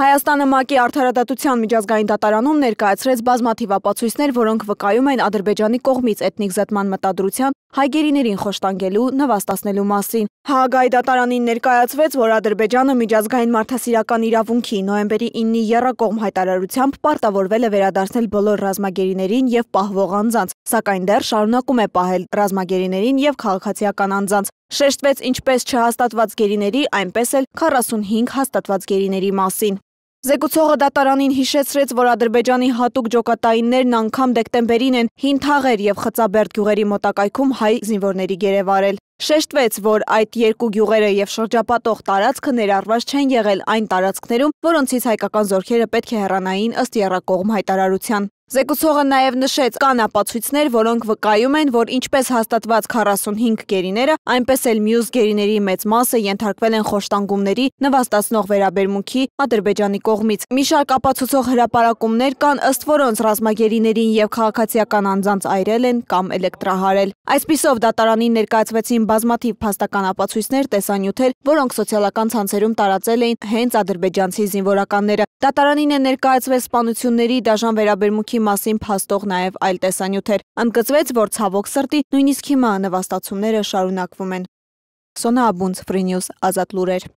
Հայաստանը ՄԱԿ-ի արդարադատության միջազգային դատարանում ներկայացրեց բազմաթիվ ապացույցներ, որոնք վկայում են Ադրբեջանի կողմից էթնիկ զտման մտադրության, հայգերիներին խոշտանգելու, նվաստացնելու մասին։ Հաագայի դատարանին ներկայացվեց, որ Ադրբեջանը միջազգային մարդասիրական իրավունքի նոյեմբերի 9-ի եռակողմ հայտարարությամբ պարտավորվել է վերադարձնել բոլոր ռազմագերիներին եւ պահվող անձանց, սակայն դեռ շարունակում է պահել ռազմագերիներին եւ քաղաքացիական անձանց։ Շեշտվեց ինչպես չհաստատված գերիների, այնպես էլ 45 հաստատված գերիների մասին։ Զեկուցողը դատարանին հիշեցրեց, որ Ադրբեջանի հատուկ ջոկատայիններն անգամ դեկտեմբերին են հին թաղեր և խծաբերդ գյուղերի մոտակայքում հայ զինվորների գերևարել։ Շեշտվեց, որ այդ երկու գյուղերը և շրջապատող տարածքը ներարված չեն եղել այն տարածքներում, որոնցից հայկական զորքերը պետք է հեռանային ըստ երակողմ հայտարարության։ Զեկուցողը նաև նշեց կան ապացույցներ, որոնք վկայում են, որ ինչպես հաստատված 45 գերիները, այնպես էլ մյուս գերիների մեծ մասը ենթարկվել են խոշտանգումների նվաստացնող վերաբերմունքի Ադրբեջանի կողմից։ Մի շարք ապացուցող հրապարակումներ կան, ըստ որոնց ռազմագերիներին եւ քաղաքացիական անձանց այրել են կամ էլեկտրահարել։ Այսպիսով դատարանին ներկայացվեցին բազմաթիվ փաստական ապացույցներ, տեսանյութեր, որոնք սոցիալական ցանցերում տարածել էին հենց ադրբեջանցի զինվորականները։ Դատարանին է ներկայացվել սպանությունների դաժան վերաբերմունքի վնասի մասին փաստող նաև այլ տեսանյութեր։ Ընդգծվեց, որ ցավոք սրտի նույնիսկ հիմա նվաստացումները շարունակվում են։ Սոնա Աբունց, Free News, Ազատ լուրեր։